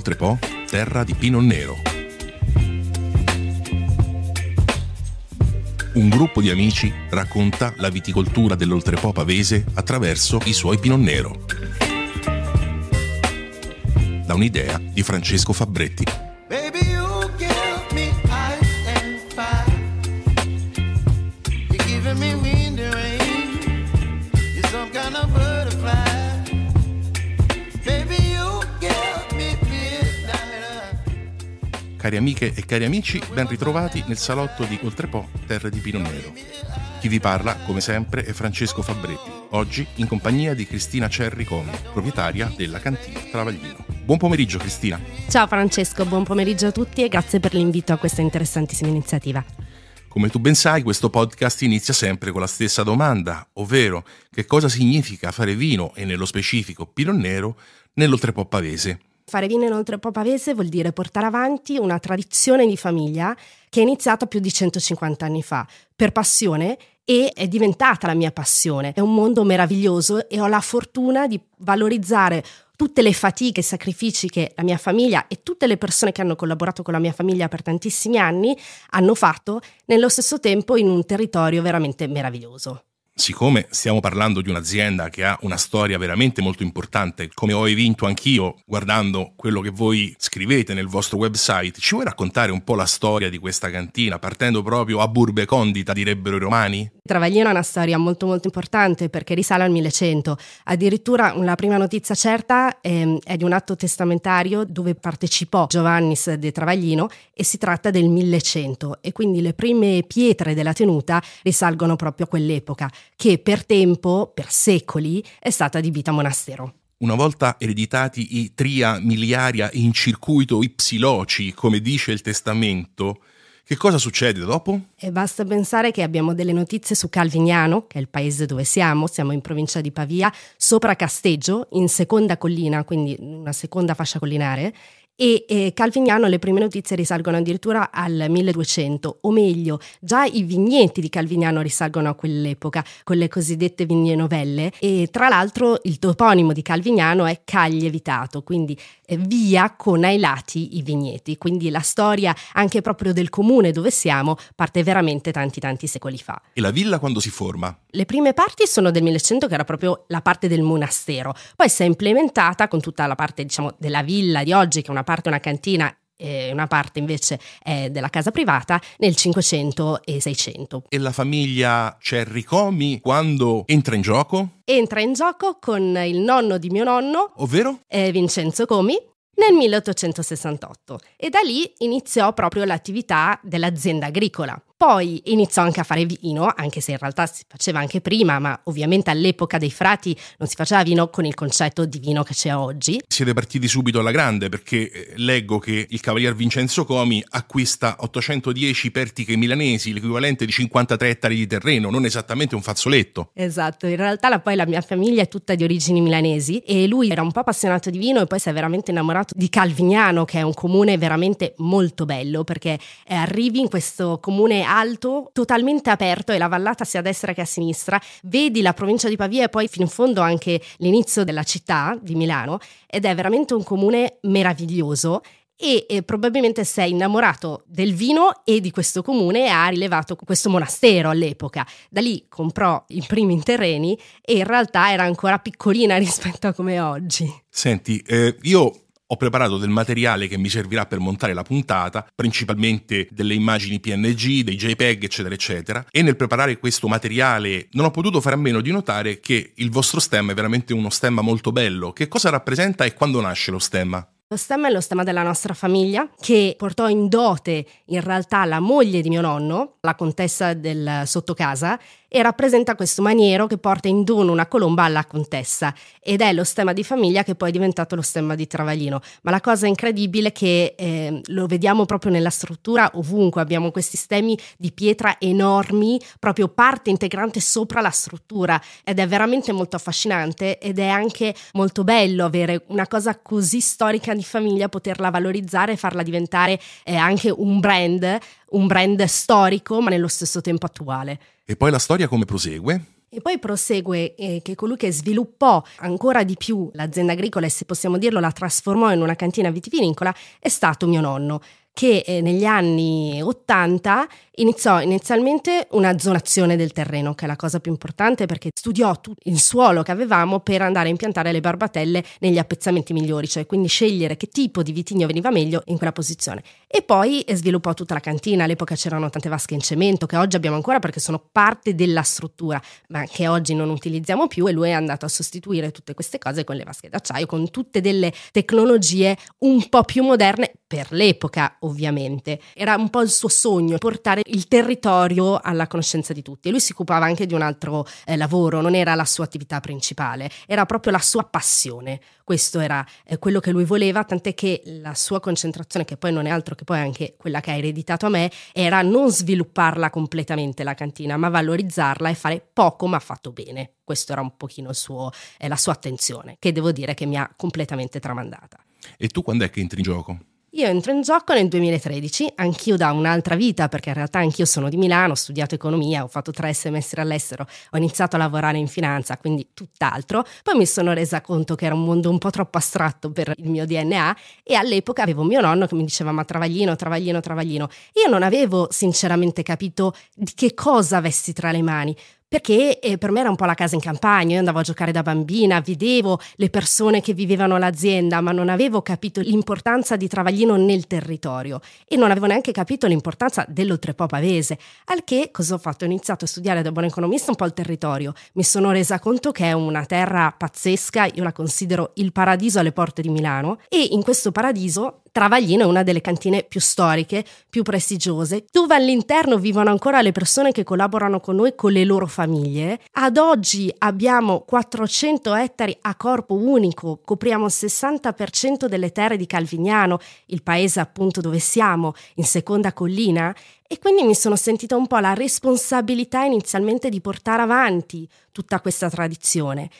Oltre Po, terra di Pinon nero. Un gruppo di amici racconta la viticoltura dell'Oltrepò pavese attraverso i suoi Pinon nero. Da un'idea di Francesco Fabretti. Cari amiche e cari amici, ben ritrovati nel salotto di Oltrepò, terra di Pino Nero. Chi vi parla, come sempre, è Francesco Fabretti, oggi in compagnia di Cristina Cerri Comi, proprietaria della cantina Travaglino. Buon pomeriggio Cristina. Ciao Francesco, buon pomeriggio a tutti e grazie per l'invito a questa interessantissima iniziativa. Come tu ben sai, questo podcast inizia sempre con la stessa domanda, ovvero che cosa significa fare vino e nello specifico Pinot Nero nell'Oltrepò Pavese. Fare vino inoltre po' pavese vuol dire portare avanti una tradizione di famiglia che è iniziata più di 150 anni fa, per passione e è diventata la mia passione. È un mondo meraviglioso e ho la fortuna di valorizzare tutte le fatiche e sacrifici che la mia famiglia e tutte le persone che hanno collaborato con la mia famiglia per tantissimi anni hanno fatto, nello stesso tempo in un territorio veramente meraviglioso siccome stiamo parlando di un'azienda che ha una storia veramente molto importante, come ho evinto anch'io guardando quello che voi scrivete nel vostro website, ci vuoi raccontare un po' la storia di questa cantina, partendo proprio a Burbe Condita, direbbero i romani? Travaglino ha una storia molto molto importante perché risale al 1100. Addirittura la prima notizia certa è, ehm, è di un atto testamentario dove partecipò Giovannis de Travaglino e si tratta del 1100 e quindi le prime pietre della tenuta risalgono proprio a quell'epoca che per tempo, per secoli, è stata di vita monastero. Una volta ereditati i tria miliaria in circuito ipsiloci, come dice il testamento, che cosa succede dopo? E basta pensare che abbiamo delle notizie su Calvignano, che è il paese dove siamo, siamo in provincia di Pavia, sopra Casteggio, in seconda collina, quindi una seconda fascia collinare, e eh, Calvignano le prime notizie risalgono addirittura al 1200, o meglio, già i vigneti di Calvignano risalgono a quell'epoca, con le cosiddette vigne novelle e tra l'altro il toponimo di Calvignano è Caglievitato, quindi eh, via con ai lati i vigneti, quindi la storia anche proprio del comune dove siamo parte veramente tanti tanti secoli fa. E la villa quando si forma? Le prime parti sono del 1100 che era proprio la parte del monastero, poi si è implementata con tutta la parte diciamo della villa di oggi che è una parte una cantina e una parte invece è della casa privata nel 500 e 600. E la famiglia Cerri Comi quando entra in gioco? Entra in gioco con il nonno di mio nonno, ovvero eh, Vincenzo Comi, nel 1868 e da lì iniziò proprio l'attività dell'azienda agricola. Poi iniziò anche a fare vino, anche se in realtà si faceva anche prima, ma ovviamente all'epoca dei frati non si faceva vino con il concetto di vino che c'è oggi. Siete partiti subito alla grande perché eh, leggo che il cavalier Vincenzo Comi acquista 810 pertiche milanesi, l'equivalente di 53 ettari di terreno, non esattamente un fazzoletto. Esatto, in realtà la, poi la mia famiglia è tutta di origini milanesi e lui era un po' appassionato di vino e poi si è veramente innamorato di Calvignano, che è un comune veramente molto bello perché eh, arrivi in questo comune alto, totalmente aperto e la vallata sia a destra che a sinistra, vedi la provincia di Pavia e poi fino in fondo anche l'inizio della città di Milano ed è veramente un comune meraviglioso e eh, probabilmente sei innamorato del vino e di questo comune e ha rilevato questo monastero all'epoca. Da lì comprò i primi terreni e in realtà era ancora piccolina rispetto a come è oggi. Senti, eh, io ho preparato del materiale che mi servirà per montare la puntata, principalmente delle immagini PNG, dei JPEG, eccetera, eccetera. E nel preparare questo materiale non ho potuto fare a meno di notare che il vostro stemma è veramente uno stemma molto bello. Che cosa rappresenta e quando nasce lo stemma? Lo stemma è lo stemma della nostra famiglia che portò in dote in realtà la moglie di mio nonno, la contessa del sottocasa, e rappresenta questo maniero che porta in dono una colomba alla contessa ed è lo stemma di famiglia che poi è diventato lo stemma di Travaglino. Ma la cosa incredibile è che eh, lo vediamo proprio nella struttura ovunque, abbiamo questi stemmi di pietra enormi, proprio parte integrante sopra la struttura ed è veramente molto affascinante ed è anche molto bello avere una cosa così storica di famiglia, poterla valorizzare e farla diventare eh, anche un brand, un brand storico ma nello stesso tempo attuale. E poi la storia come prosegue? E poi prosegue eh, che colui che sviluppò ancora di più l'azienda agricola e se possiamo dirlo la trasformò in una cantina vitivinicola è stato mio nonno che eh, negli anni 80 iniziò inizialmente una zonazione del terreno, che è la cosa più importante perché studiò tutto il suolo che avevamo per andare a impiantare le barbatelle negli appezzamenti migliori, cioè quindi scegliere che tipo di vitigno veniva meglio in quella posizione. E poi eh, sviluppò tutta la cantina, all'epoca c'erano tante vasche in cemento che oggi abbiamo ancora perché sono parte della struttura, ma che oggi non utilizziamo più e lui è andato a sostituire tutte queste cose con le vasche d'acciaio, con tutte delle tecnologie un po' più moderne per l'epoca ovviamente. Era un po' il suo sogno portare il territorio alla conoscenza di tutti e lui si occupava anche di un altro eh, lavoro, non era la sua attività principale, era proprio la sua passione. Questo era eh, quello che lui voleva, tant'è che la sua concentrazione, che poi non è altro che poi anche quella che ha ereditato a me, era non svilupparla completamente la cantina, ma valorizzarla e fare poco ma fatto bene. Questo era un pochino suo, eh, la sua attenzione, che devo dire che mi ha completamente tramandata. E tu quando è che entri in gioco? Io entro in gioco nel 2013, anch'io da un'altra vita, perché in realtà anch'io sono di Milano, ho studiato economia, ho fatto tre semestri all'estero, ho iniziato a lavorare in finanza, quindi tutt'altro. Poi mi sono resa conto che era un mondo un po' troppo astratto per il mio DNA e all'epoca avevo mio nonno che mi diceva ma travaglino, travaglino, travaglino. Io non avevo sinceramente capito di che cosa avessi tra le mani, perché eh, per me era un po' la casa in campagna, io andavo a giocare da bambina, vedevo le persone che vivevano l'azienda, ma non avevo capito l'importanza di Travaglino nel territorio e non avevo neanche capito l'importanza dell'Oltrepò Pavese, al che cosa ho fatto? Ho iniziato a studiare da buon economista un po' il territorio, mi sono resa conto che è una terra pazzesca, io la considero il paradiso alle porte di Milano e in questo paradiso Travaglino è una delle cantine più storiche, più prestigiose, dove all'interno vivono ancora le persone che collaborano con noi con le loro famiglie. Ad oggi abbiamo 400 ettari a corpo unico, copriamo il 60% delle terre di Calvignano, il paese appunto dove siamo, in seconda collina, e quindi mi sono sentita un po' la responsabilità inizialmente di portare avanti tutta questa tradizione.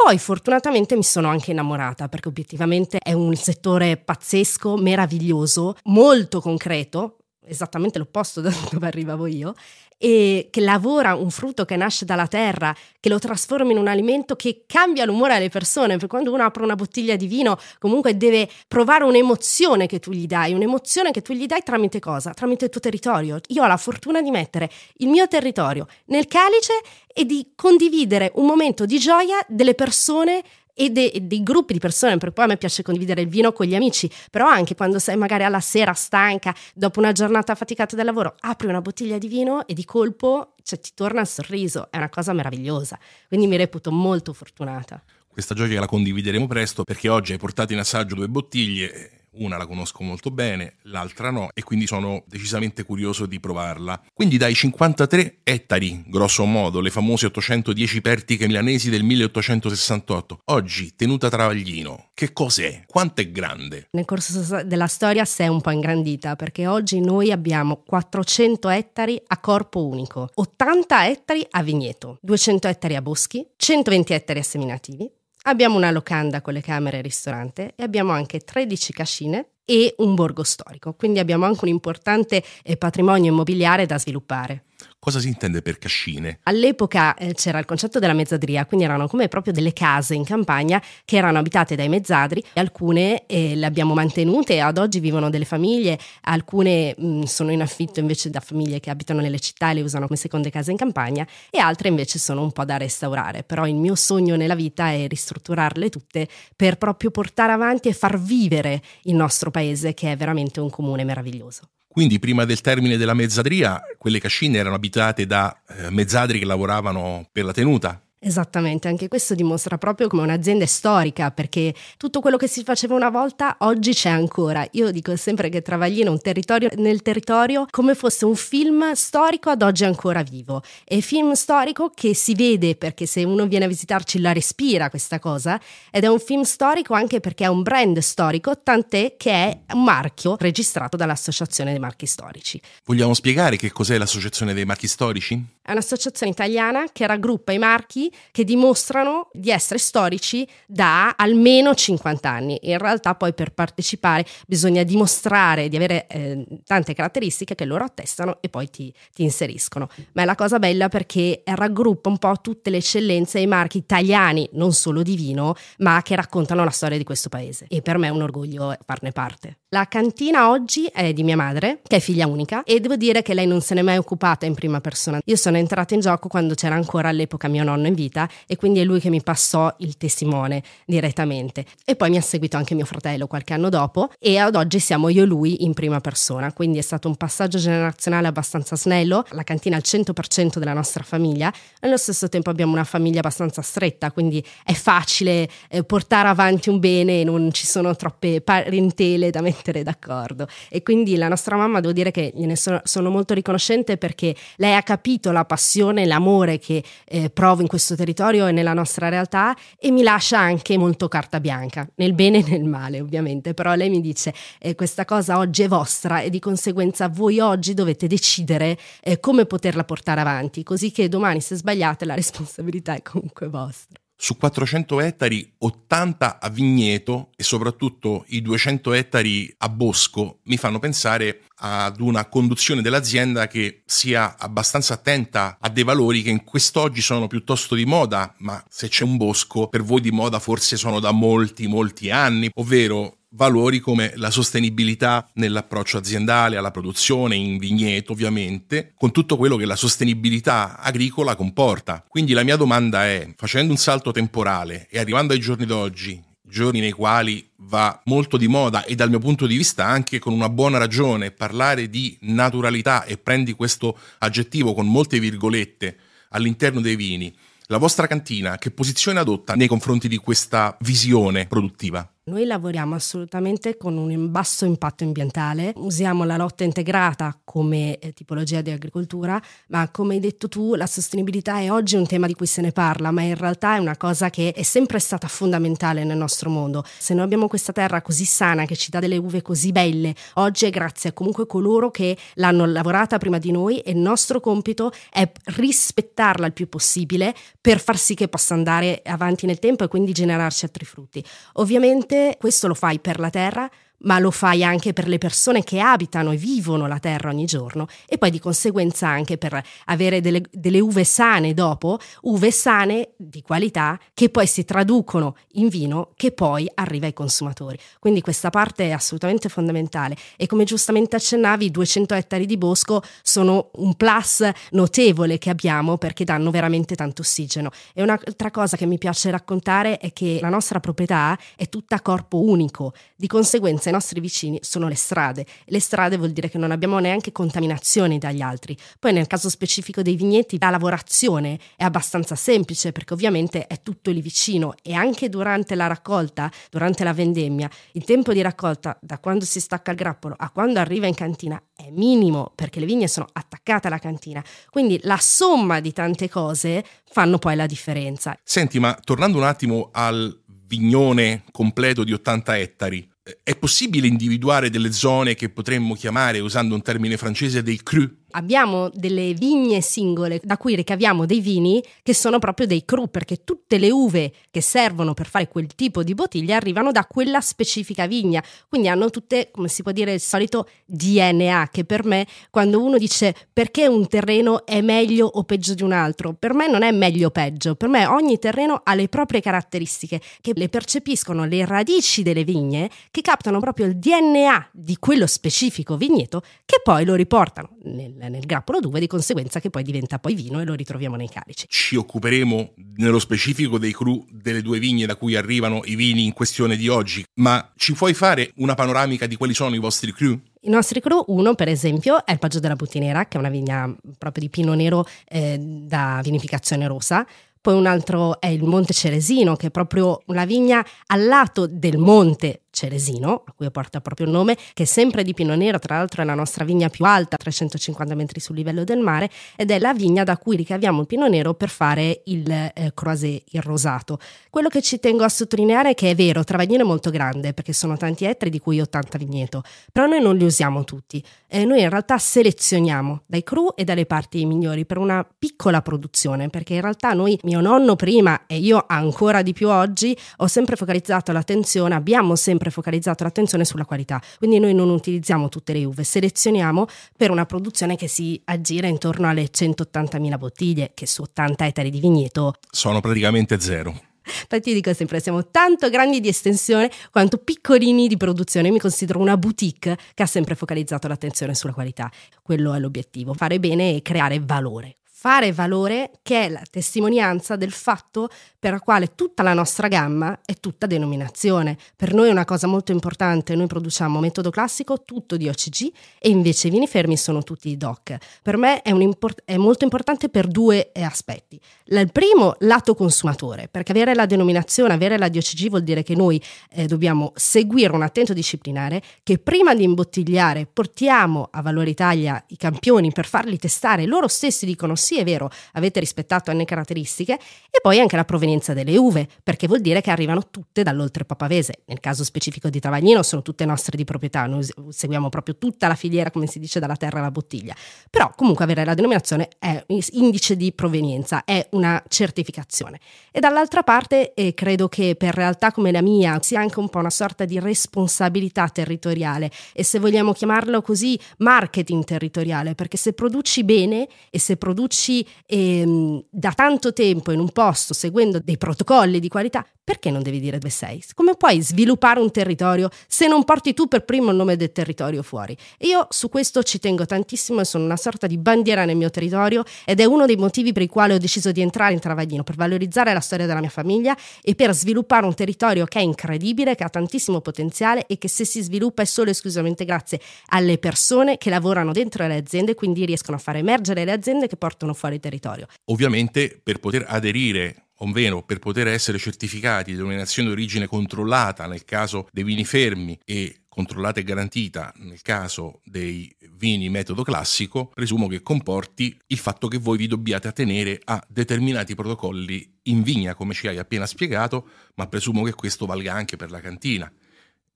Poi fortunatamente mi sono anche innamorata perché obiettivamente è un settore pazzesco, meraviglioso, molto concreto esattamente l'opposto da dove arrivavo io, e che lavora un frutto che nasce dalla terra, che lo trasforma in un alimento che cambia l'umore alle persone, perché quando uno apre una bottiglia di vino comunque deve provare un'emozione che tu gli dai, un'emozione che tu gli dai tramite cosa? Tramite il tuo territorio. Io ho la fortuna di mettere il mio territorio nel calice e di condividere un momento di gioia delle persone e de- dei gruppi di persone, per cui a me piace condividere il vino con gli amici, però anche quando sei magari alla sera stanca, dopo una giornata faticata del lavoro, apri una bottiglia di vino e di colpo cioè, ti torna il sorriso, è una cosa meravigliosa, quindi mi reputo molto fortunata. Questa gioia la condivideremo presto perché oggi hai portato in assaggio due bottiglie una la conosco molto bene, l'altra no, e quindi sono decisamente curioso di provarla. Quindi dai 53 ettari, grosso modo, le famose 810 pertiche milanesi del 1868, oggi tenuta Travaglino, che cos'è? Quanto è grande? Nel corso della storia si è un po' ingrandita, perché oggi noi abbiamo 400 ettari a corpo unico, 80 ettari a vigneto, 200 ettari a boschi, 120 ettari a seminativi, Abbiamo una locanda con le camere e ristorante e abbiamo anche 13 cascine e un borgo storico, quindi abbiamo anche un importante eh, patrimonio immobiliare da sviluppare. Cosa si intende per cascine? All'epoca eh, c'era il concetto della mezzadria, quindi erano come proprio delle case in campagna che erano abitate dai mezzadri alcune eh, le abbiamo mantenute, ad oggi vivono delle famiglie, alcune mh, mm, sono in affitto invece da famiglie che abitano nelle città e le usano come seconde case in campagna e altre invece sono un po' da restaurare, però il mio sogno nella vita è ristrutturarle tutte per proprio portare avanti e far vivere il nostro paese che è veramente un comune meraviglioso. Quindi prima del termine della mezzadria, quelle cascine erano abitate da eh, mezzadri che lavoravano per la tenuta, Esattamente, anche questo dimostra proprio come un'azienda è storica, perché tutto quello che si faceva una volta oggi c'è ancora. Io dico sempre che Travaglino è un territorio nel territorio come fosse un film storico ad oggi ancora vivo. E film storico che si vede perché se uno viene a visitarci la respira questa cosa, ed è un film storico anche perché è un brand storico, tant'è che è un marchio registrato dall'Associazione dei Marchi Storici. Vogliamo spiegare che cos'è l'Associazione dei Marchi Storici? È un'associazione italiana che raggruppa i marchi che dimostrano di essere storici da almeno 50 anni. In realtà poi per partecipare bisogna dimostrare di avere eh, tante caratteristiche che loro attestano e poi ti, ti inseriscono. Ma è la cosa bella perché raggruppa un po' tutte le eccellenze e i marchi italiani, non solo di vino, ma che raccontano la storia di questo paese. E per me è un orgoglio farne parte. La cantina oggi è di mia madre, che è figlia unica, e devo dire che lei non se n'è mai occupata in prima persona. Io sono entrata in gioco quando c'era ancora all'epoca mio nonno in vita e quindi è lui che mi passò il testimone direttamente. E poi mi ha seguito anche mio fratello qualche anno dopo e ad oggi siamo io e lui in prima persona, quindi è stato un passaggio generazionale abbastanza snello, la cantina al 100% della nostra famiglia, allo stesso tempo abbiamo una famiglia abbastanza stretta, quindi è facile eh, portare avanti un bene e non ci sono troppe parentele da mettere d'accordo. E quindi la nostra mamma devo dire che gliene sono, sono molto riconoscente perché lei ha capito la passione, l'amore che eh, provo in questo nostro territorio e nella nostra realtà e mi lascia anche molto carta bianca, nel bene e nel male ovviamente, però lei mi dice eh, questa cosa oggi è vostra e di conseguenza voi oggi dovete decidere eh, come poterla portare avanti, così che domani se sbagliate la responsabilità è comunque vostra su 400 ettari 80 a vigneto e soprattutto i 200 ettari a bosco mi fanno pensare ad una conduzione dell'azienda che sia abbastanza attenta a dei valori che in quest'oggi sono piuttosto di moda, ma se c'è un bosco per voi di moda forse sono da molti molti anni, ovvero valori come la sostenibilità nell'approccio aziendale, alla produzione, in vigneto ovviamente, con tutto quello che la sostenibilità agricola comporta. Quindi la mia domanda è, facendo un salto temporale e arrivando ai giorni d'oggi, giorni nei quali va molto di moda e dal mio punto di vista anche con una buona ragione parlare di naturalità e prendi questo aggettivo con molte virgolette all'interno dei vini. La vostra cantina che posizione adotta nei confronti di questa visione produttiva? Noi lavoriamo assolutamente con un basso impatto ambientale, usiamo la lotta integrata come eh, tipologia di agricoltura, ma come hai detto tu la sostenibilità è oggi un tema di cui se ne parla, ma in realtà è una cosa che è sempre stata fondamentale nel nostro mondo. Se noi abbiamo questa terra così sana che ci dà delle uve così belle, oggi è grazie a comunque coloro che l'hanno lavorata prima di noi e il nostro compito è rispettarla il più possibile per far sì che possa andare avanti nel tempo e quindi generarci altri frutti. Ovviamente questo lo fai per la terra, ma lo fai anche per le persone che abitano e vivono la terra ogni giorno e poi di conseguenza anche per avere delle, delle, uve sane dopo, uve sane di qualità che poi si traducono in vino che poi arriva ai consumatori. Quindi questa parte è assolutamente fondamentale e come giustamente accennavi 200 ettari di bosco sono un plus notevole che abbiamo perché danno veramente tanto ossigeno. E un'altra cosa che mi piace raccontare è che la nostra proprietà è tutta a corpo unico, di conseguenza ai nostri vicini sono le strade. Le strade vuol dire che non abbiamo neanche contaminazioni dagli altri. Poi nel caso specifico dei vigneti la lavorazione è abbastanza semplice perché ovviamente è tutto lì vicino e anche durante la raccolta, durante la vendemmia, il tempo di raccolta da quando si stacca il grappolo a quando arriva in cantina è minimo perché le vigne sono attaccate alla cantina. Quindi la somma di tante cose fanno poi la differenza. Senti, ma tornando un attimo al vignone completo di 80 ettari, è possibile individuare delle zone che potremmo chiamare, usando un termine francese, dei creux, abbiamo delle vigne singole da cui ricaviamo dei vini che sono proprio dei cru, perché tutte le uve che servono per fare quel tipo di bottiglia arrivano da quella specifica vigna, quindi hanno tutte, come si può dire, il solito DNA, che per me quando uno dice perché un terreno è meglio o peggio di un altro, per me non è meglio o peggio, per me ogni terreno ha le proprie caratteristiche, che le percepiscono le radici delle vigne, che captano proprio il DNA di quello specifico vigneto, che poi lo riportano nel nel grappolo d'uva di conseguenza che poi diventa poi vino e lo ritroviamo nei calici. Ci occuperemo nello specifico dei cru delle due vigne da cui arrivano i vini in questione di oggi, ma ci puoi fare una panoramica di quali sono i vostri cru? I nostri cru, uno per esempio è il Paggio della Butinera, che è una vigna proprio di pino nero eh, da vinificazione rossa, poi un altro è il Monte Ceresino, che è proprio una vigna al lato del monte Ceresino, a cui porta proprio il nome, che è sempre di pino nero, tra l'altro è la nostra vigna più alta, 350 metri sul livello del mare, ed è la vigna da cui ricaviamo il pino nero per fare il eh, croisé, il rosato. Quello che ci tengo a sottolineare è che è vero, Travaglino è molto grande, perché sono tanti ettari, di cui 80 vigneto, però noi non li usiamo tutti. Eh, noi in realtà selezioniamo dai crew e dalle parti migliori per una piccola produzione, perché in realtà noi, mio nonno prima e io ancora di più oggi, ho sempre focalizzato l'attenzione, abbiamo sempre sempre focalizzato l'attenzione sulla qualità. Quindi noi non utilizziamo tutte le uve, selezioniamo per una produzione che si aggira intorno alle 180.000 bottiglie, che su 80 ettari di vigneto sono praticamente zero. Infatti dico sempre, siamo tanto grandi di estensione quanto piccolini di produzione. mi considero una boutique che ha sempre focalizzato l'attenzione sulla qualità. Quello è l'obiettivo, fare bene e creare valore fare valore che è la testimonianza del fatto per la quale tutta la nostra gamma è tutta denominazione. Per noi è una cosa molto importante, noi produciamo metodo classico tutto di OCG e invece i vini fermi sono tutti DOC. Per me è, import- è molto importante per due eh, aspetti. il primo, lato consumatore, perché avere la denominazione, avere la di OCG vuol dire che noi eh, dobbiamo seguire un attento disciplinare che prima di imbottigliare portiamo a Valore Italia i campioni per farli testare, loro stessi dicono sì è vero, avete rispettato N caratteristiche, e poi anche la provenienza delle uve, perché vuol dire che arrivano tutte dall'oltrepapavese. Nel caso specifico di Travaglino sono tutte nostre di proprietà, noi seguiamo proprio tutta la filiera, come si dice, dalla terra alla bottiglia. Però comunque avere la denominazione è indice di provenienza, è una certificazione. E dall'altra parte e credo che per realtà come la mia sia anche un po' una sorta di responsabilità territoriale e se vogliamo chiamarlo così marketing territoriale, perché se produci bene e se produci tenerci ehm, da tanto tempo in un posto seguendo dei protocolli di qualità perché non devi dire dove sei? Come puoi sviluppare un territorio se non porti tu per primo il nome del territorio fuori? Io su questo ci tengo tantissimo e sono una sorta di bandiera nel mio territorio ed è uno dei motivi per i quali ho deciso di entrare in Travaglino, per valorizzare la storia della mia famiglia e per sviluppare un territorio che è incredibile, che ha tantissimo potenziale e che se si sviluppa è solo e esclusivamente grazie alle persone che lavorano dentro le aziende e quindi riescono a far emergere le aziende che portano fuori il territorio. Ovviamente per poter aderire ovvero per poter essere certificati di denominazione d'origine controllata nel caso dei vini fermi e controllata e garantita nel caso dei vini metodo classico, presumo che comporti il fatto che voi vi dobbiate attenere a determinati protocolli in vigna, come ci hai appena spiegato, ma presumo che questo valga anche per la cantina.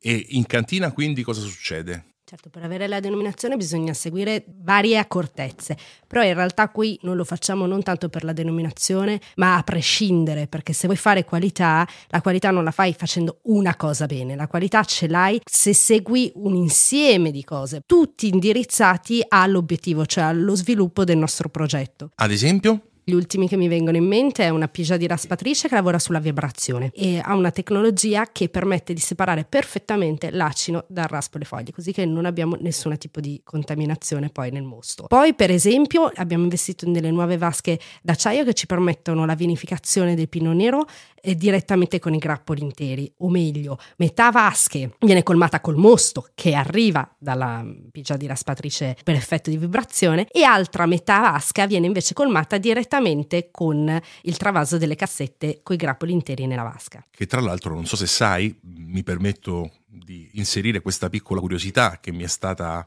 E in cantina quindi cosa succede? Certo, per avere la denominazione bisogna seguire varie accortezze, però in realtà qui non lo facciamo non tanto per la denominazione, ma a prescindere, perché se vuoi fare qualità, la qualità non la fai facendo una cosa bene, la qualità ce l'hai se segui un insieme di cose, tutti indirizzati all'obiettivo, cioè allo sviluppo del nostro progetto. Ad esempio? Gli ultimi che mi vengono in mente è una pigia di raspatrice che lavora sulla vibrazione e ha una tecnologia che permette di separare perfettamente l'acino dal raspo le foglie, così che non abbiamo nessun tipo di contaminazione poi nel mosto. Poi, per esempio, abbiamo investito in delle nuove vasche d'acciaio che ci permettono la vinificazione del pino nero eh, direttamente con i grappoli interi, o meglio, metà vasche viene colmata col mosto che arriva dalla mm, pigia di raspatrice per effetto di vibrazione e altra metà vasca viene invece colmata direttamente direttamente con il travaso delle cassette coi grappoli interi nella vasca. Che tra l'altro non so se sai, mi permetto di inserire questa piccola curiosità che mi è stata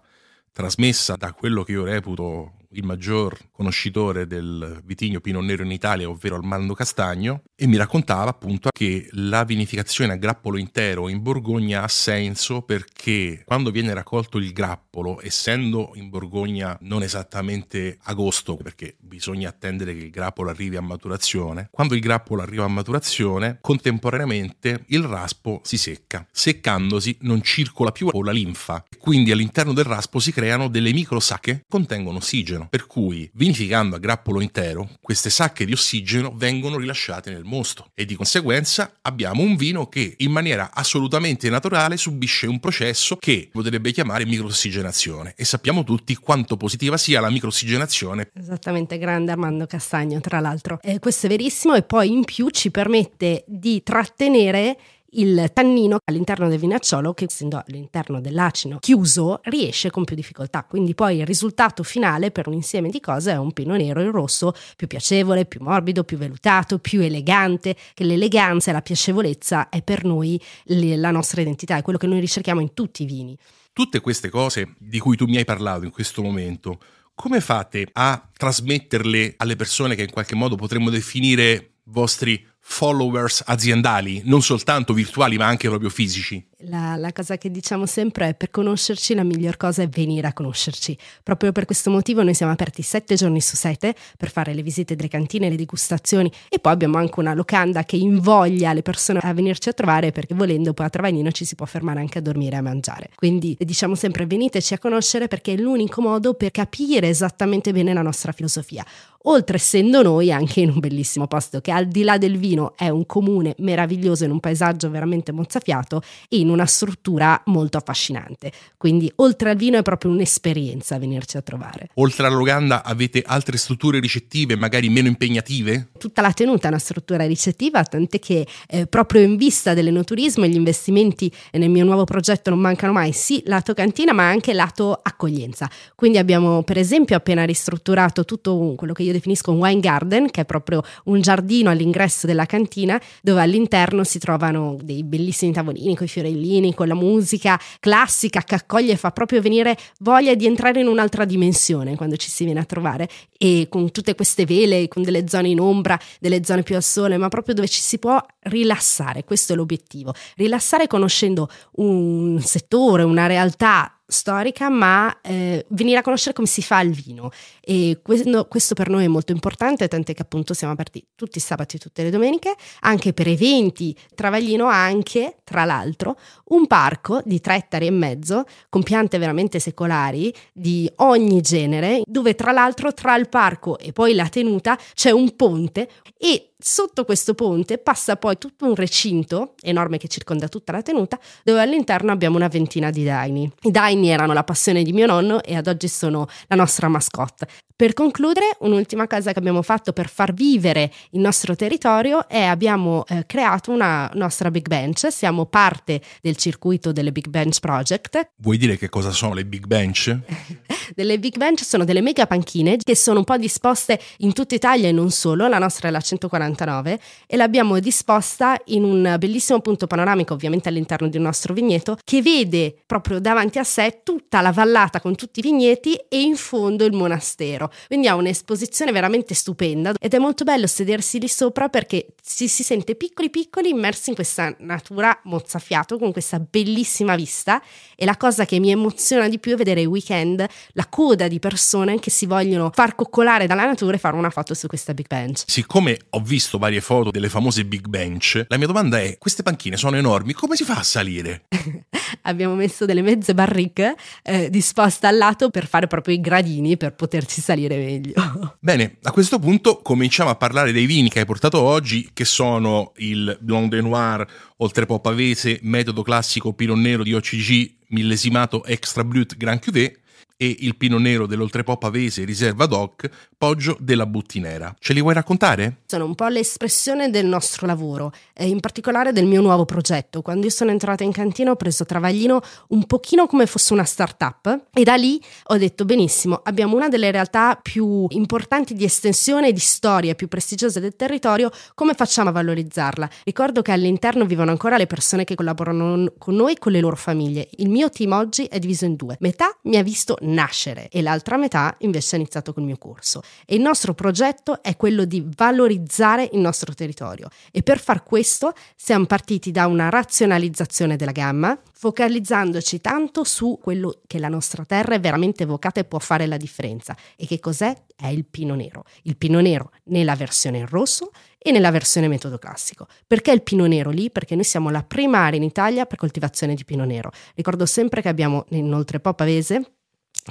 trasmessa da quello che io reputo il maggior conoscitore del vitigno pino nero in Italia, ovvero Armando Castagno, e mi raccontava appunto che la vinificazione a grappolo intero in Borgogna ha senso perché quando viene raccolto il grappolo, essendo in Borgogna non esattamente agosto, perché bisogna attendere che il grappolo arrivi a maturazione, quando il grappolo arriva a maturazione, contemporaneamente il raspo si secca. Seccandosi non circola più la linfa, quindi all'interno del raspo si creano delle microsacche che contengono ossigeno ossigeno, per cui vinificando a grappolo intero, queste sacche di ossigeno vengono rilasciate nel mosto e di conseguenza abbiamo un vino che in maniera assolutamente naturale subisce un processo che potrebbe chiamare microossigenazione e sappiamo tutti quanto positiva sia la microossigenazione. Esattamente, grande Armando Castagno, tra l'altro. Eh, questo è verissimo e poi in più ci permette di trattenere il tannino all'interno del vinacciolo che essendo all'interno dell'acino chiuso riesce con più difficoltà. Quindi poi il risultato finale per un insieme di cose è un pino nero e rosso più piacevole, più morbido, più velutato, più elegante, che l'eleganza e la piacevolezza è per noi la nostra identità, è quello che noi ricerchiamo in tutti i vini. Tutte queste cose di cui tu mi hai parlato in questo momento, come fate a trasmetterle alle persone che in qualche modo potremmo definire vostri followers aziendali, non soltanto virtuali ma anche proprio fisici? La, la, cosa che diciamo sempre è per conoscerci la miglior cosa è venire a conoscerci. Proprio per questo motivo noi siamo aperti sette giorni su sette per fare le visite delle cantine, le degustazioni e poi abbiamo anche una locanda che invoglia le persone a venirci a trovare perché volendo poi a Travagnino ci si può fermare anche a dormire e a mangiare. Quindi diciamo sempre veniteci a conoscere perché è l'unico modo per capire esattamente bene la nostra filosofia oltre essendo noi anche in un bellissimo posto che al di là del vino è un comune meraviglioso in un paesaggio veramente mozzafiato e in una struttura molto affascinante. Quindi oltre al vino è proprio un'esperienza venirci a trovare. Oltre all'Uganda avete altre strutture ricettive, magari meno impegnative? Tutta la tenuta è una struttura ricettiva, tant'è che eh, proprio in vista dell'enoturismo e gli investimenti nel mio nuovo progetto non mancano mai, sì lato cantina ma anche lato accoglienza. Quindi abbiamo per esempio appena ristrutturato tutto quello che io definisco un wine garden, che è proprio un giardino all'ingresso della cantina dove all'interno si trovano dei bellissimi tavolini con i fiori Paolini, con la musica classica che accoglie e fa proprio venire voglia di entrare in un'altra dimensione quando ci si viene a trovare e con tutte queste vele, con delle zone in ombra, delle zone più al sole, ma proprio dove ci si può rilassare, questo è l'obiettivo, rilassare conoscendo un settore, una realtà storica, ma eh, venire a conoscere come si fa il vino. E questo, questo, per noi è molto importante, tant'è che appunto siamo aperti tutti i sabati e tutte le domeniche, anche per eventi. Travaglino ha anche, tra l'altro, un parco di tre ettari e mezzo con piante veramente secolari di ogni genere, dove tra l'altro tra il parco e poi la tenuta c'è un ponte e sotto questo ponte passa poi tutto un recinto enorme che circonda tutta la tenuta, dove all'interno abbiamo una ventina di daini. I daini erano la passione di mio nonno e ad oggi sono la nostra mascotte. Per concludere, un'ultima cosa che abbiamo fatto per far vivere il nostro territorio è abbiamo eh, creato una nostra Big Bench, siamo parte del circuito delle Big Bench Project. Vuoi dire che cosa sono le Big Bench? delle Big Bench sono delle mega panchine che sono un po' disposte in tutta Italia e non solo, la nostra è la 140 49 e l'abbiamo disposta in un bellissimo punto panoramico, ovviamente all'interno di un nostro vigneto, che vede proprio davanti a sé tutta la vallata con tutti i vigneti e in fondo il monastero. Quindi ha un'esposizione veramente stupenda ed è molto bello sedersi lì sopra perché si, si sente piccoli piccoli immersi in questa natura mozzafiato con questa bellissima vista e la cosa che mi emoziona di più è vedere i weekend la coda di persone che si vogliono far coccolare dalla natura e fare una foto su questa big bench. Siccome ho visto visto varie foto delle famose big bench. La mia domanda è, queste panchine sono enormi, come si fa a salire? Abbiamo messo delle mezze barricche eh, disposte al lato per fare proprio i gradini per poterci salire meglio. Bene, a questo punto cominciamo a parlare dei vini che hai portato oggi, che sono il Blanc de Noir, oltre po' pavese, metodo classico pino nero di OCG, millesimato extra brut Grand Cuvée, e il pino nero dell'oltrepò pavese riserva doc, Poggio della Buttinera. Ce li vuoi raccontare? Sono un po' l'espressione del nostro lavoro, in particolare del mio nuovo progetto. Quando io sono entrata in cantina ho preso Travaglino un pochino come fosse una start-up e da lì ho detto benissimo, abbiamo una delle realtà più importanti di estensione e di storia più prestigiose del territorio, come facciamo a valorizzarla? Ricordo che all'interno vivono ancora le persone che collaborano con noi e con le loro famiglie. Il mio team oggi è diviso in due. Metà mi ha visto nascere e l'altra metà invece ha iniziato col mio corso. E il nostro progetto è quello di valorizzare il nostro territorio e per far questo siamo partiti da una razionalizzazione della gamma, focalizzandoci tanto su quello che la nostra terra è veramente evocata e può fare la differenza. E che cos'è? È il pino nero. Il pino nero nella versione in rosso e nella versione metodo classico. Perché il pino nero lì? Perché noi siamo la prima area in Italia per coltivazione di pino nero. Ricordo sempre che abbiamo nel Oltrepò Pavese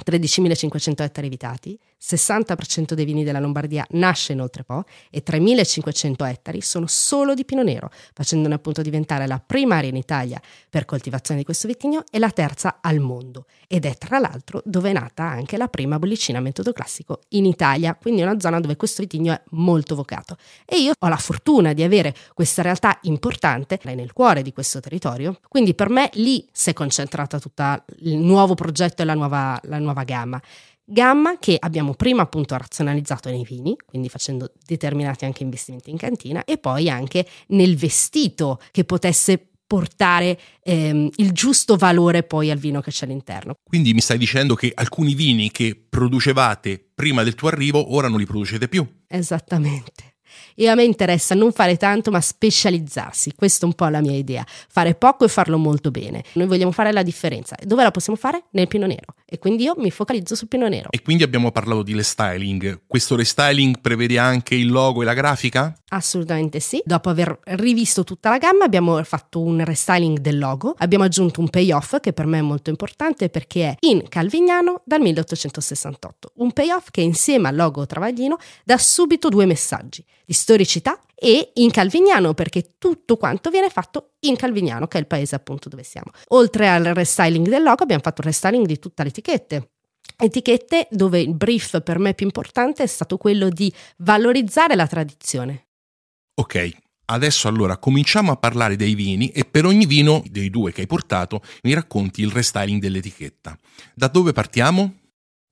13.500 ettari evitati, 60% dei vini della Lombardia nasce inoltre Po e 3.500 ettari sono solo di pino nero, facendone appunto diventare la prima area in Italia per coltivazione di questo vitigno e la terza al mondo. Ed è tra l'altro dove è nata anche la prima bollicina metodo classico in Italia, quindi una zona dove questo vitigno è molto vocato. E io ho la fortuna di avere questa realtà importante nel cuore di questo territorio, quindi per me lì si è concentrata tutto il nuovo progetto e la nuova, la nuova gamma. Gamma che abbiamo prima appunto razionalizzato nei vini, quindi facendo determinati anche investimenti in cantina e poi anche nel vestito che potesse portare ehm, il giusto valore poi al vino che c'è all'interno. Quindi mi stai dicendo che alcuni vini che producevate prima del tuo arrivo ora non li producete più? Esattamente. E a me interessa non fare tanto, ma specializzarsi. Questa è un po' la mia idea. Fare poco e farlo molto bene. Noi vogliamo fare la differenza. E Dove la possiamo fare? Nel pino nero. E quindi io mi focalizzo sul pino nero. E quindi abbiamo parlato di restyling. Questo restyling prevede anche il logo e la grafica? Assolutamente sì. Dopo aver rivisto tutta la gamma, abbiamo fatto un restyling del logo. Abbiamo aggiunto un payoff che per me è molto importante perché è in Calvignano dal 1868. Un payoff che insieme al logo Travaglino dà subito due messaggi di storicità e in calviniano perché tutto quanto viene fatto in calviniano che è il paese appunto dove siamo. Oltre al restyling del logo abbiamo fatto il restyling di tutte le etichette. Etichette dove il brief per me più importante è stato quello di valorizzare la tradizione. Ok, Adesso allora cominciamo a parlare dei vini e per ogni vino dei due che hai portato mi racconti il restyling dell'etichetta. Da dove partiamo?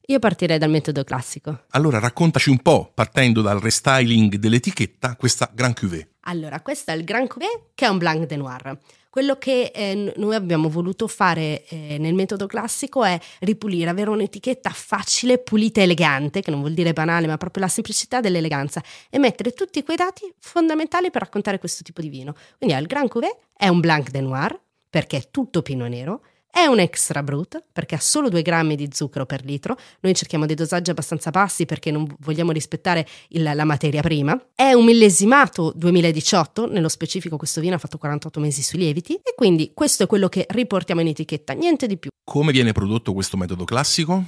Io partirei dal metodo classico. Allora raccontaci un po', partendo dal restyling dell'etichetta, questa Grand Cuvée. Allora, questo è il Grand Cuvée che è un Blanc de Noir. Quello che eh, noi abbiamo voluto fare eh, nel metodo classico è ripulire, avere un'etichetta facile, pulita e elegante, che non vuol dire banale, ma proprio la semplicità dell'eleganza, e mettere tutti quei dati fondamentali per raccontare questo tipo di vino. Quindi eh, il Grand Cuvée è un Blanc de Noir, perché è tutto pino nero, è un extra brut perché ha solo 2 grammi di zucchero per litro. Noi cerchiamo dei dosaggi abbastanza bassi perché non vogliamo rispettare il, la materia prima. È un millesimato 2018, nello specifico questo vino ha fatto 48 mesi sui lieviti e quindi questo è quello che riportiamo in etichetta, niente di più. Come viene prodotto questo metodo classico?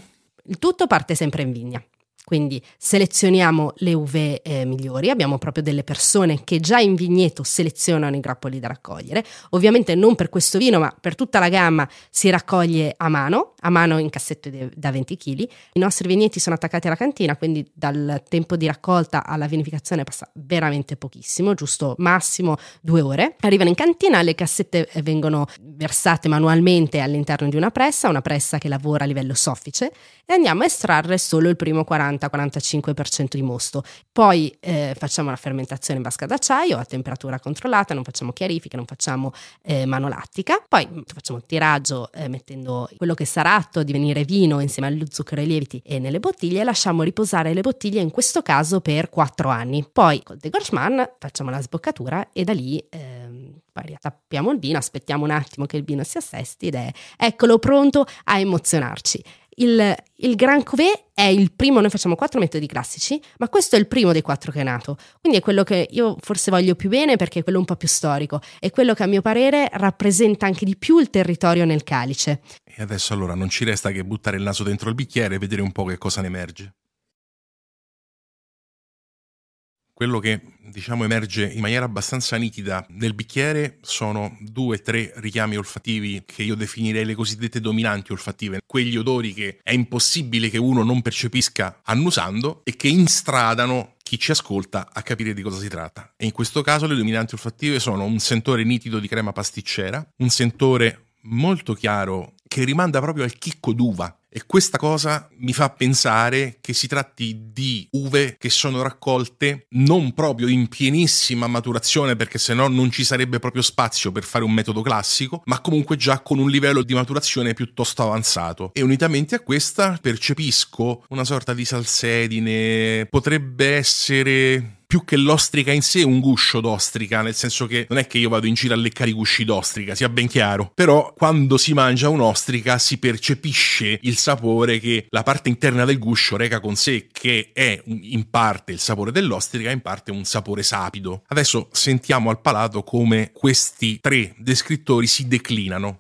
Il tutto parte sempre in vigna. Quindi selezioniamo le uve eh, migliori, abbiamo proprio delle persone che già in vigneto selezionano i grappoli da raccogliere. Ovviamente non per questo vino, ma per tutta la gamma si raccoglie a mano a mano in cassetto da 20 kg. I nostri vigneti sono attaccati alla cantina, quindi dal tempo di raccolta alla vinificazione passa veramente pochissimo, giusto massimo due ore. Arrivano in cantina, le cassette eh, vengono versate manualmente all'interno di una pressa, una pressa che lavora a livello soffice e andiamo a estrarre solo il primo 40-45% di mosto. Poi eh, facciamo la fermentazione in vasca d'acciaio a temperatura controllata, non facciamo chiarifiche, non facciamo eh, manolattica. Poi facciamo il tiraggio eh, mettendo quello che sarà lavorato divenire vino insieme allo zucchero e lieviti e nelle bottiglie, lasciamo riposare le bottiglie in questo caso per 4 anni. Poi col degorchman facciamo la sboccatura e da lì... Eh, poi riattappiamo il vino, aspettiamo un attimo che il vino si assesti ed è eccolo pronto a emozionarci il, il Gran Cuvée è il primo, noi facciamo quattro metodi classici, ma questo è il primo dei quattro che è nato, quindi è quello che io forse voglio più bene perché è quello un po' più storico, è quello che a mio parere rappresenta anche di più il territorio nel calice. E adesso allora non ci resta che buttare il naso dentro il bicchiere e vedere un po' che cosa ne emerge. Quello che diciamo emerge in maniera abbastanza nitida nel bicchiere sono due o tre richiami olfattivi che io definirei le cosiddette dominanti olfattive, quegli odori che è impossibile che uno non percepisca annusando e che instradano chi ci ascolta a capire di cosa si tratta. E in questo caso le dominanti olfattive sono un sentore nitido di crema pasticcera, un sentore molto chiaro che rimanda proprio al chicco d'uva e questa cosa mi fa pensare che si tratti di uve che sono raccolte non proprio in pienissima maturazione, perché se no non ci sarebbe proprio spazio per fare un metodo classico, ma comunque già con un livello di maturazione piuttosto avanzato. E unitamente a questa percepisco una sorta di salsedine, potrebbe essere più che l'ostrica in sé un guscio d'ostrica, nel senso che non è che io vado in giro a leccare i gusci d'ostrica, sia ben chiaro, però quando si mangia un'ostrica si percepisce il sapore che la parte interna del guscio reca con sé, che è in parte il sapore dell'ostrica, in parte un sapore sapido. Adesso sentiamo al palato come questi tre descrittori si declinano.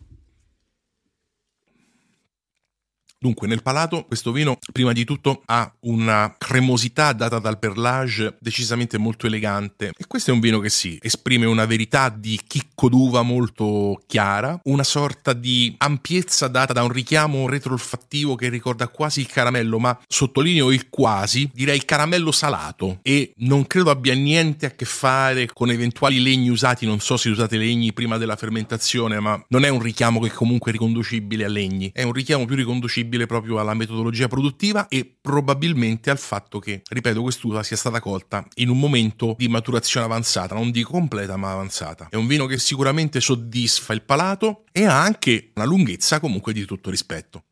Dunque, nel palato questo vino prima di tutto ha una cremosità data dal perlage decisamente molto elegante e questo è un vino che si sì, esprime una verità di chicco d'uva molto chiara, una sorta di ampiezza data da un richiamo retrolfattivo che ricorda quasi il caramello, ma sottolineo il quasi, direi caramello salato e non credo abbia niente a che fare con eventuali legni usati, non so se usate legni prima della fermentazione, ma non è un richiamo che è comunque riconducibile a legni, è un richiamo più riconducibile attribuibile proprio alla metodologia produttiva e probabilmente al fatto che, ripeto, quest'uva sia stata colta in un momento di maturazione avanzata, non di completa ma avanzata. È un vino che sicuramente soddisfa il palato e ha anche una lunghezza comunque di tutto rispetto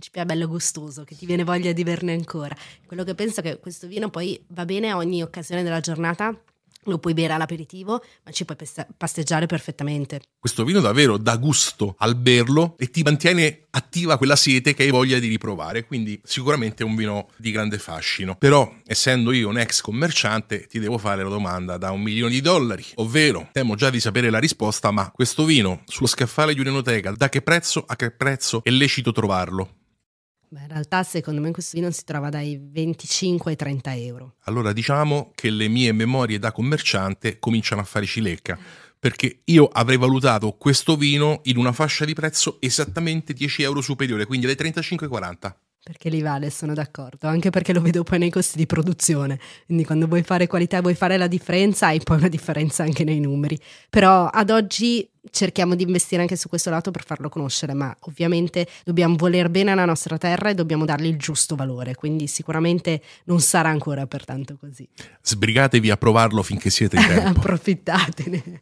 principio è bello gustoso, che ti viene voglia di berne ancora. Quello che penso è che questo vino poi va bene a ogni occasione della giornata lo puoi bere all'aperitivo, ma ci puoi pasteggiare perfettamente. Questo vino davvero dà gusto al berlo e ti mantiene attiva quella sete che hai voglia di riprovare, quindi sicuramente è un vino di grande fascino. Però, essendo io un ex commerciante, ti devo fare la domanda da un milione di dollari, ovvero, temo già di sapere la risposta, ma questo vino sullo scaffale di un'enoteca, da che prezzo a che prezzo è lecito trovarlo? Beh, in realtà secondo me questo vino si trova dai 25 ai 30 euro. Allora diciamo che le mie memorie da commerciante cominciano a fare cilecca, perché io avrei valutato questo vino in una fascia di prezzo esattamente 10 euro superiore, quindi dai 35 ai 40. Perché li vale, sono d'accordo, anche perché lo vedo poi nei costi di produzione, quindi quando vuoi fare qualità e vuoi fare la differenza hai poi una differenza anche nei numeri, però ad oggi cerchiamo di investire anche su questo lato per farlo conoscere, ma ovviamente dobbiamo voler bene alla nostra terra e dobbiamo dargli il giusto valore, quindi sicuramente non sarà ancora pertanto così. Sbrigatevi a provarlo finché siete in tempo. Approfittatene.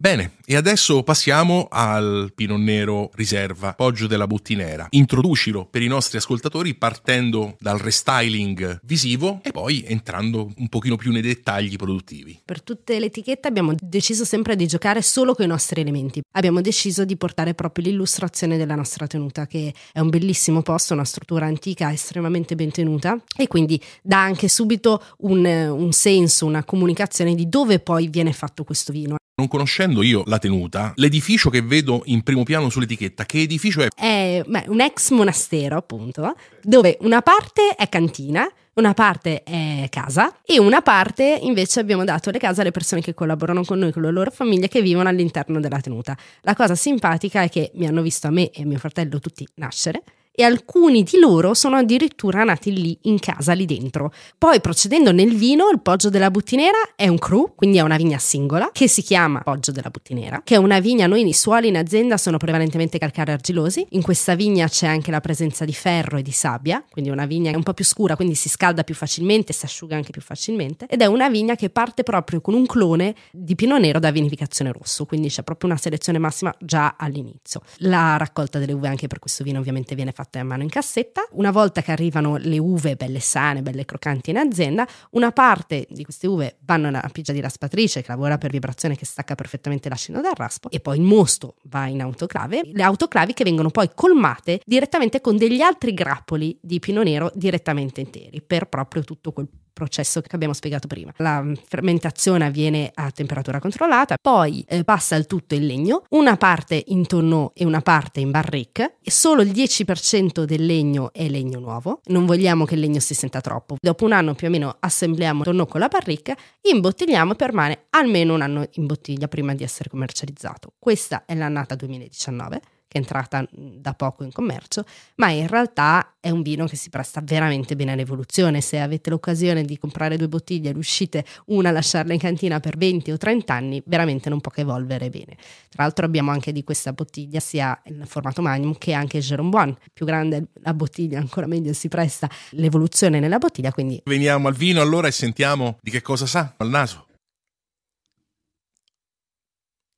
Bene, e adesso passiamo al Pino Nero Riserva, Poggio della Bottinera. Introducilo per i nostri ascoltatori partendo dal restyling visivo e poi entrando un pochino più nei dettagli produttivi. Per tutte le etichette abbiamo deciso sempre di giocare solo con i nostri elementi. Abbiamo deciso di portare proprio l'illustrazione della nostra tenuta, che è un bellissimo posto, una struttura antica estremamente ben tenuta e quindi dà anche subito un, un senso, una comunicazione di dove poi viene fatto questo vino. Non conoscendo io la tenuta, l'edificio che vedo in primo piano sull'etichetta, che edificio è? È beh, un ex monastero, appunto, dove una parte è cantina, una parte è casa e una parte invece abbiamo dato le case alle persone che collaborano con noi, con le loro famiglie che vivono all'interno della tenuta. La cosa simpatica è che mi hanno visto a me e a mio fratello tutti nascere e alcuni di loro sono addirittura nati lì in casa, lì dentro. Poi procedendo nel vino, il Poggio della Buttinera è un cru, quindi è una vigna singola, che si chiama Poggio della Buttinera, che è una vigna, noi i suoli in azienda sono prevalentemente calcare argilosi, in questa vigna c'è anche la presenza di ferro e di sabbia, quindi una vigna è un po' più scura, quindi si scalda più facilmente, si asciuga anche più facilmente, ed è una vigna che parte proprio con un clone di Pino Nero da vinificazione rosso, quindi c'è proprio una selezione massima già all'inizio. La raccolta delle uve anche per questo vino ovviamente viene fatta fatte a mano in cassetta. Una volta che arrivano le uve belle sane, belle croccanti in azienda, una parte di queste uve vanno alla di raspatrice che lavora per vibrazione che stacca perfettamente l'acino dal raspo e poi il mosto va in autoclave. Le autoclavi che vengono poi colmate direttamente con degli altri grappoli di pino nero direttamente interi per proprio tutto quel processo che abbiamo spiegato prima. La fermentazione avviene a temperatura controllata, poi eh, passa il tutto in legno, una parte in tonneau e una parte in barrique, e solo il 10% del legno è legno nuovo, non vogliamo che il legno si senta troppo. Dopo un anno più o meno assembliamo tonneau con la barrique, imbottigliamo e permane almeno un anno in bottiglia prima di essere commercializzato. Questa è l'annata 2019 che è entrata mm, da poco in commercio, ma in realtà è un vino che si presta veramente bene all'evoluzione. Se avete l'occasione di comprare due bottiglie e riuscite una a lasciarla in cantina per 20 o 30 anni, veramente non può che evolvere bene. Tra l'altro abbiamo anche di questa bottiglia sia il formato magnum che anche il Jerome Buon. Più grande la bottiglia, ancora meglio si presta l'evoluzione nella bottiglia, quindi... Veniamo al vino allora e sentiamo di che cosa sa al naso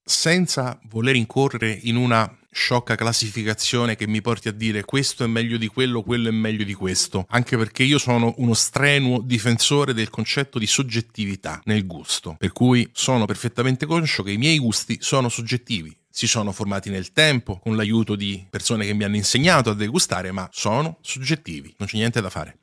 senza voler incorrere in una sciocca classificazione che mi porti a dire questo è meglio di quello, quello è meglio di questo, anche perché io sono uno strenuo difensore del concetto di soggettività nel gusto, per cui sono perfettamente conscio che i miei gusti sono soggettivi, si sono formati nel tempo con l'aiuto di persone che mi hanno insegnato a degustare, ma sono soggettivi, non c'è niente da fare.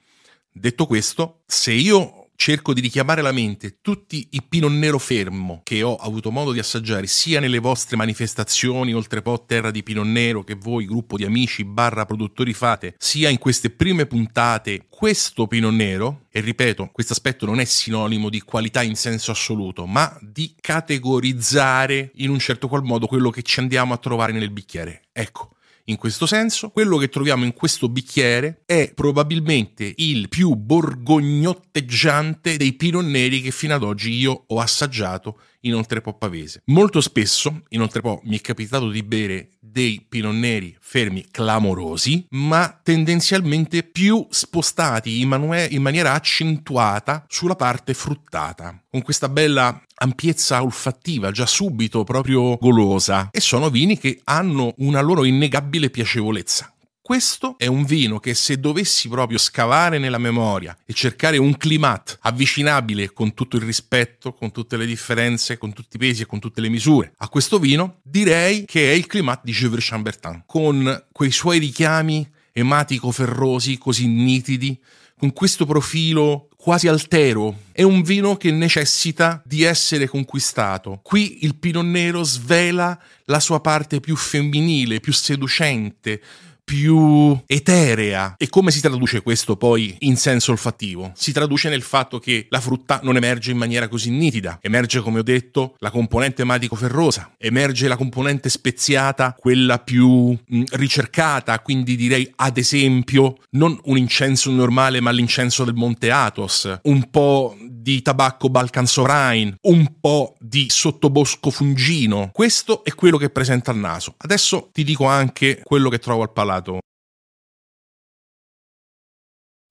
Detto questo, se io cerco di richiamare alla mente tutti i pino nero fermo che ho avuto modo di assaggiare sia nelle vostre manifestazioni oltre oltrepò terra di pino nero che voi gruppo di amici barra produttori fate sia in queste prime puntate questo pino nero e ripeto questo aspetto non è sinonimo di qualità in senso assoluto ma di categorizzare in un certo qual modo quello che ci andiamo a trovare nel bicchiere ecco in questo senso, quello che troviamo in questo bicchiere è probabilmente il più borgognotteggiante dei pinot neri che fino ad oggi io ho assaggiato in Oltrepo Pavese. Molto spesso in Oltrepo mi è capitato di bere dei pinot neri fermi clamorosi, ma tendenzialmente più spostati in, manu- in maniera accentuata sulla parte fruttata, con questa bella ampiezza olfattiva già subito proprio golosa e sono vini che hanno una loro innegabile piacevolezza questo è un vino che se dovessi proprio scavare nella memoria e cercare un climat avvicinabile con tutto il rispetto, con tutte le differenze, con tutti i pesi e con tutte le misure a questo vino, direi che è il climat di Gevre Chambertin, con quei suoi richiami ematico-ferrosi così nitidi, con questo profilo quasi altero. È un vino che necessita di essere conquistato. Qui il Pinot Nero svela la sua parte più femminile, più seducente, più eterea. E come si traduce questo poi in senso olfattivo? Si traduce nel fatto che la frutta non emerge in maniera così nitida. Emerge, come ho detto, la componente madico ferrosa emerge la componente speziata, quella più mh, mm, ricercata, quindi direi ad esempio non un incenso normale ma l'incenso del Monte Athos, un po' di tabacco Balkan Sovereign, un po' di sottobosco fungino. Questo è quello che presenta al naso. Adesso ti dico anche quello che trovo al palazzo stato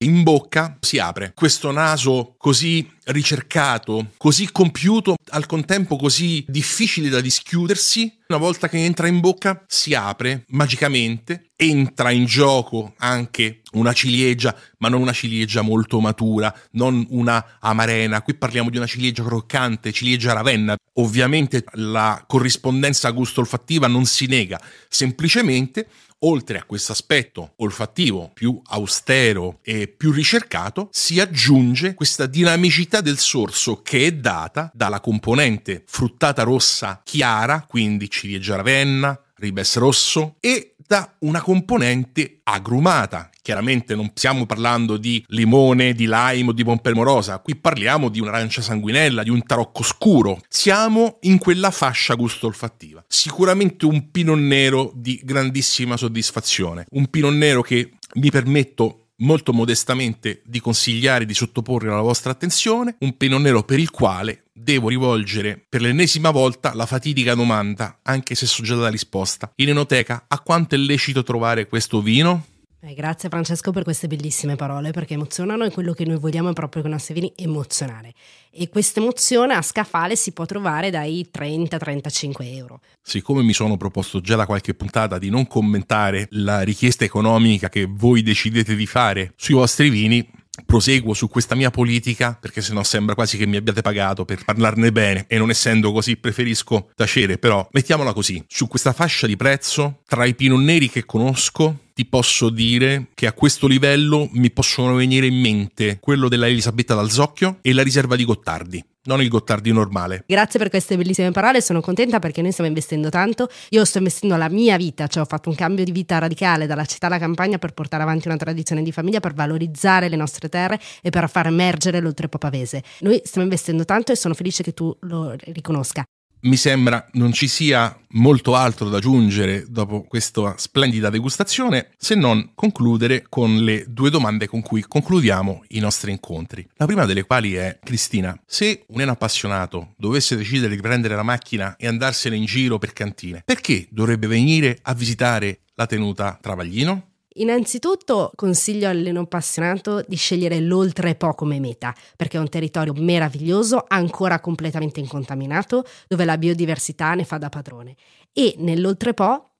in bocca si apre questo naso così ricercato, così compiuto, al contempo così difficile da dischiudersi. Una volta che entra in bocca si apre magicamente, entra in gioco anche una ciliegia, ma non una ciliegia molto matura, non una amarena. Qui parliamo di una ciliegia croccante, ciliegia ravenna. Ovviamente la corrispondenza gusto-olfattiva non si nega, semplicemente Oltre a questo aspetto olfattivo più austero e più ricercato, si aggiunge questa dinamicità del sorso che è data dalla componente fruttata rossa chiara, quindi ciliegia ravenna, ribes rosso e da una componente agrumata. Chiaramente non stiamo parlando di limone, di lime o di pompermorosa, qui parliamo di un'arancia sanguinella, di un tarocco scuro. Siamo in quella fascia gusto olfattiva. Sicuramente un pinon nero di grandissima soddisfazione, un pinon nero che mi permetto molto modestamente di consigliare di sottoporre alla vostra attenzione, un pinon nero per il quale devo rivolgere per l'ennesima volta la fatidica domanda, anche se so già la risposta. In enoteca, a quanto è lecito trovare questo vino? Eh, grazie Francesco per queste bellissime parole perché emozionano e quello che noi vogliamo è proprio con i nostri vini emozionare. E questa emozione a scaffale si può trovare dai 30-35 euro. Siccome mi sono proposto già da qualche puntata di non commentare la richiesta economica che voi decidete di fare sui vostri vini, proseguo su questa mia politica perché sennò sembra quasi che mi abbiate pagato per parlarne bene e non essendo così preferisco tacere però mettiamola così su questa fascia di prezzo tra i pinot neri che conosco ti posso dire che a questo livello mi possono venire in mente quello della Elisabetta Dalzocchio e la riserva di Gottardi non il Gottardi normale. Grazie per queste bellissime parole, sono contenta perché noi stiamo investendo tanto. Io sto investendo la mia vita, cioè ho fatto un cambio di vita radicale dalla città alla campagna per portare avanti una tradizione di famiglia, per valorizzare le nostre terre e per far emergere l'oltrepopavese. Noi stiamo investendo tanto e sono felice che tu lo riconosca mi sembra non ci sia molto altro da aggiungere dopo questa splendida degustazione, se non concludere con le due domande con cui concludiamo i nostri incontri. La prima delle quali è, Cristina, se un eno appassionato dovesse decidere di prendere la macchina e andarsene in giro per cantine, perché dovrebbe venire a visitare la tenuta Travaglino? Innanzitutto consiglio appassionato di scegliere l'oltre Po come meta, perché è un territorio meraviglioso, ancora completamente incontaminato, dove la biodiversità ne fa da padrone. E nell'oltre Po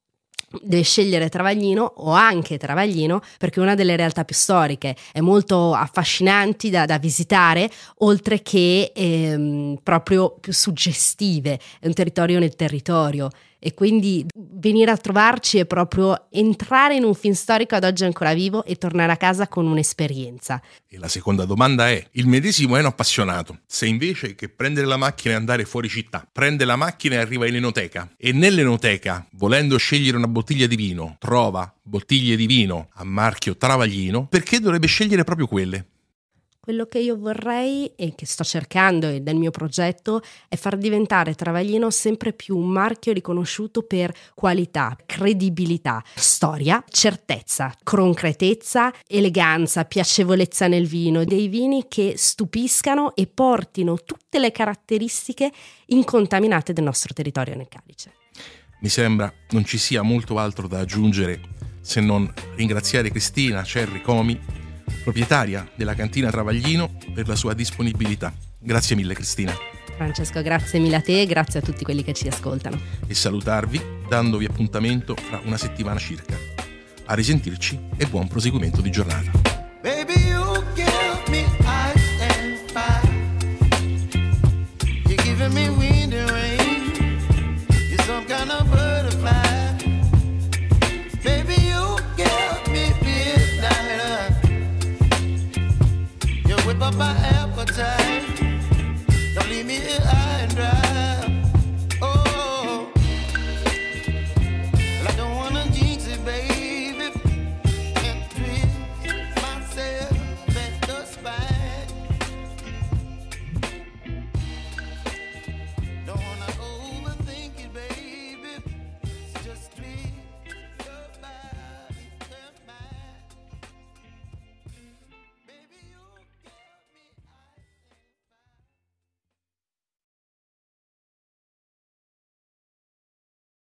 deve scegliere Travaglino o anche Travaglino perché è una delle realtà più storiche, è molto affascinanti da, da visitare, oltre che ehm, proprio più suggestive, è un territorio nel territorio e quindi venire a trovarci è proprio entrare in un film storico ad oggi ancora vivo e tornare a casa con un'esperienza. E la seconda domanda è, il medesimo è un appassionato, se invece che prendere la macchina e andare fuori città, prende la macchina e arriva in enoteca e nell'enoteca, volendo scegliere una bottiglia di vino, trova bottiglie di vino a marchio Travaglino, perché dovrebbe scegliere proprio quelle? Quello che io vorrei e che sto cercando e del mio progetto è far diventare Travaglino sempre più un marchio riconosciuto per qualità, credibilità, storia, certezza, concretezza, eleganza, piacevolezza nel vino, dei vini che stupiscano e portino tutte le caratteristiche incontaminate del nostro territorio nel calice. Mi sembra non ci sia molto altro da aggiungere se non ringraziare Cristina Cerri Comi proprietaria della cantina Travaglino, per la sua disponibilità. Grazie mille Cristina. Francesco, grazie mille a te e grazie a tutti quelli che ci ascoltano. E salutarvi dandovi appuntamento fra una settimana circa. A risentirci e buon proseguimento di giornata.